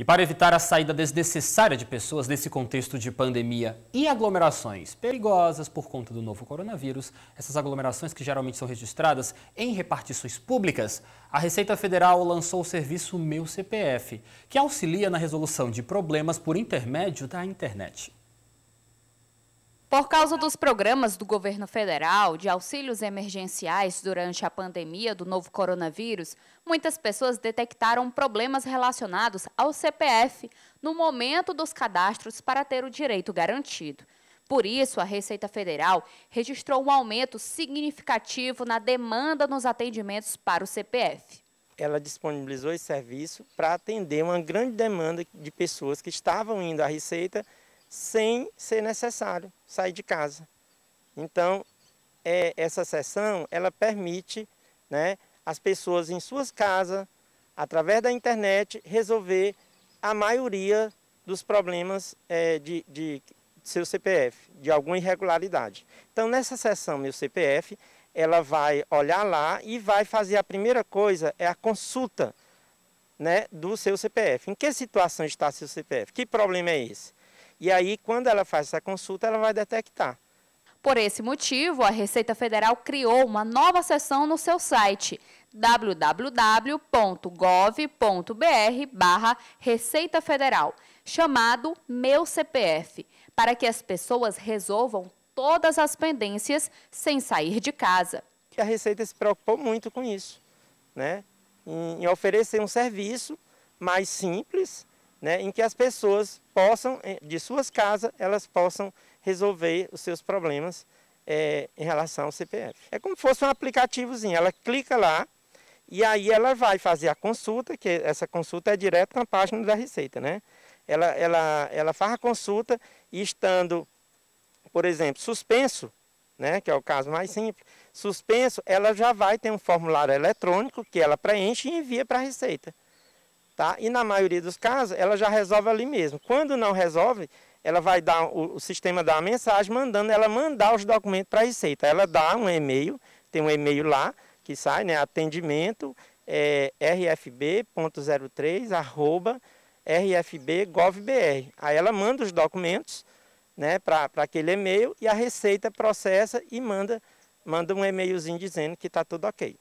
E para evitar a saída desnecessária de pessoas nesse contexto de pandemia e aglomerações perigosas por conta do novo coronavírus, essas aglomerações que geralmente são registradas em repartições públicas, a Receita Federal lançou o serviço Meu CPF, que auxilia na resolução de problemas por intermédio da internet. Por causa dos programas do governo federal de auxílios emergenciais durante a pandemia do novo coronavírus, muitas pessoas detectaram problemas relacionados ao CPF no momento dos cadastros para ter o direito garantido. Por isso, a Receita Federal registrou um aumento significativo na demanda nos atendimentos para o CPF. Ela disponibilizou esse serviço para atender uma grande demanda de pessoas que estavam indo à Receita sem ser necessário sair de casa. Então, é, essa sessão ela permite né, as pessoas em suas casas, através da internet, resolver a maioria dos problemas é, de, de seu CPF, de alguma irregularidade. Então, nessa sessão Meu CPF, ela vai olhar lá e vai fazer a primeira coisa, é a consulta né, do seu CPF. Em que situação está seu CPF? Que problema é esse? E aí, quando ela faz essa consulta, ela vai detectar. Por esse motivo, a Receita Federal criou uma nova seção no seu site www.gov.br barra Receita Federal, chamado Meu CPF, para que as pessoas resolvam todas as pendências sem sair de casa. A Receita se preocupou muito com isso, né? em oferecer um serviço mais simples, né, em que as pessoas possam, eh, de suas casas, elas possam resolver os seus problemas é, em relação ao CPF. É como se fosse um aplicativozinho, ela clica lá e aí ela vai fazer a consulta, que essa consulta é direto na página da Receita, né? Ela, ela, ela faz a consulta e estando, por exemplo, suspenso, né, que é o caso mais simples, suspenso, ela já vai ter um formulário eletrônico que ela preenche e envia para a Receita. Tá? E na maioria dos casos, ela já resolve ali mesmo. Quando não resolve, ela vai dar, o, o sistema dá uma mensagem mandando ela mandar os documentos para a Receita. Ela dá um e-mail, tem um e-mail lá que sai, né? Atendimento é, rfb.03 arroba rfb.gov.br. Aí ela manda os documentos né, para aquele e-mail e a Receita processa e manda, manda um e-mailzinho dizendo que está tudo ok.